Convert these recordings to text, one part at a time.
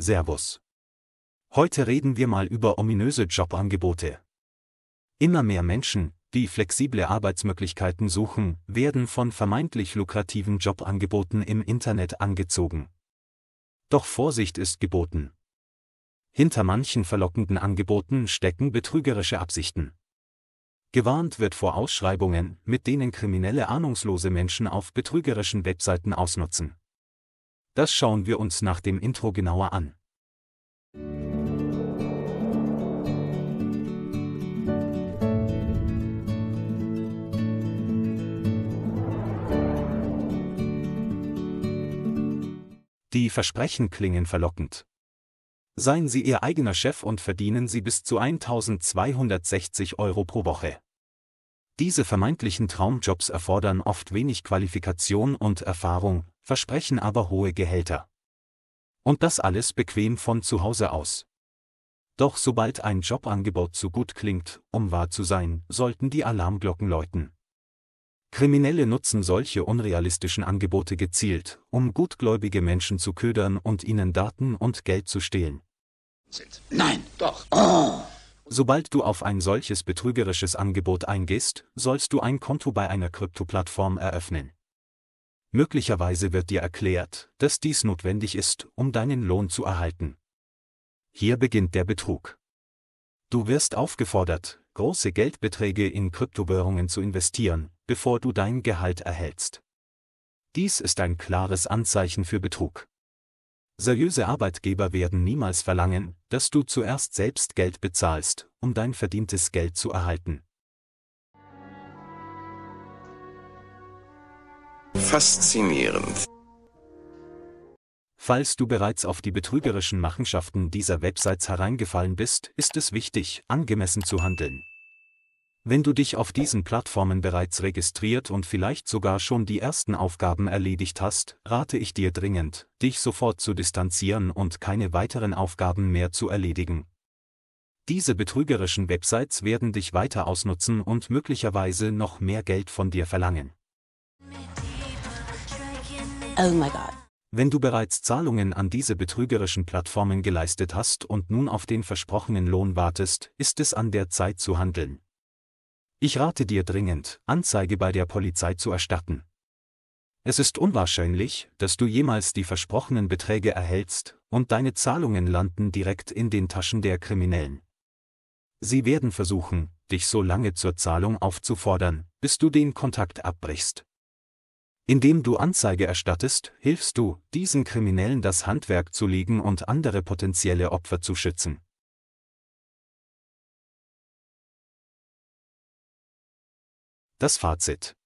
Servus. Heute reden wir mal über ominöse Jobangebote. Immer mehr Menschen, die flexible Arbeitsmöglichkeiten suchen, werden von vermeintlich lukrativen Jobangeboten im Internet angezogen. Doch Vorsicht ist geboten. Hinter manchen verlockenden Angeboten stecken betrügerische Absichten. Gewarnt wird vor Ausschreibungen, mit denen kriminelle ahnungslose Menschen auf betrügerischen Webseiten ausnutzen. Das schauen wir uns nach dem Intro genauer an. Die Versprechen klingen verlockend. Seien Sie Ihr eigener Chef und verdienen Sie bis zu 1260 Euro pro Woche. Diese vermeintlichen Traumjobs erfordern oft wenig Qualifikation und Erfahrung, versprechen aber hohe Gehälter. Und das alles bequem von zu Hause aus. Doch sobald ein Jobangebot zu gut klingt, um wahr zu sein, sollten die Alarmglocken läuten. Kriminelle nutzen solche unrealistischen Angebote gezielt, um gutgläubige Menschen zu ködern und ihnen Daten und Geld zu stehlen. Nein, doch. Oh. Sobald du auf ein solches betrügerisches Angebot eingehst, sollst du ein Konto bei einer Krypto-Plattform eröffnen. Möglicherweise wird dir erklärt, dass dies notwendig ist, um deinen Lohn zu erhalten. Hier beginnt der Betrug. Du wirst aufgefordert, große Geldbeträge in Kryptowährungen zu investieren, bevor du dein Gehalt erhältst. Dies ist ein klares Anzeichen für Betrug. Seriöse Arbeitgeber werden niemals verlangen, dass du zuerst selbst Geld bezahlst, um dein verdientes Geld zu erhalten. faszinierend. Falls du bereits auf die betrügerischen Machenschaften dieser Websites hereingefallen bist, ist es wichtig, angemessen zu handeln. Wenn du dich auf diesen Plattformen bereits registriert und vielleicht sogar schon die ersten Aufgaben erledigt hast, rate ich dir dringend, dich sofort zu distanzieren und keine weiteren Aufgaben mehr zu erledigen. Diese betrügerischen Websites werden dich weiter ausnutzen und möglicherweise noch mehr Geld von dir verlangen. Oh my God. Wenn du bereits Zahlungen an diese betrügerischen Plattformen geleistet hast und nun auf den versprochenen Lohn wartest, ist es an der Zeit zu handeln. Ich rate dir dringend, Anzeige bei der Polizei zu erstatten. Es ist unwahrscheinlich, dass du jemals die versprochenen Beträge erhältst, und deine Zahlungen landen direkt in den Taschen der Kriminellen. Sie werden versuchen, dich so lange zur Zahlung aufzufordern, bis du den Kontakt abbrichst. Indem du Anzeige erstattest, hilfst du, diesen Kriminellen das Handwerk zu legen und andere potenzielle Opfer zu schützen. Das Fazit.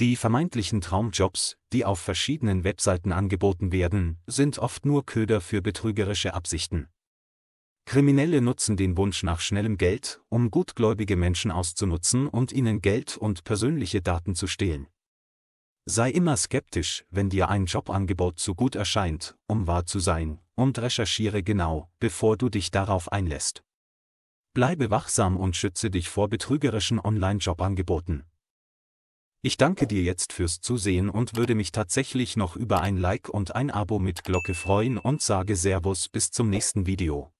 Die vermeintlichen Traumjobs, die auf verschiedenen Webseiten angeboten werden, sind oft nur Köder für betrügerische Absichten. Kriminelle nutzen den Wunsch nach schnellem Geld, um gutgläubige Menschen auszunutzen und ihnen Geld und persönliche Daten zu stehlen. Sei immer skeptisch, wenn dir ein Jobangebot zu gut erscheint, um wahr zu sein, und recherchiere genau, bevor du dich darauf einlässt. Bleibe wachsam und schütze dich vor betrügerischen Online-Jobangeboten. Ich danke dir jetzt fürs Zusehen und würde mich tatsächlich noch über ein Like und ein Abo mit Glocke freuen und sage Servus bis zum nächsten Video.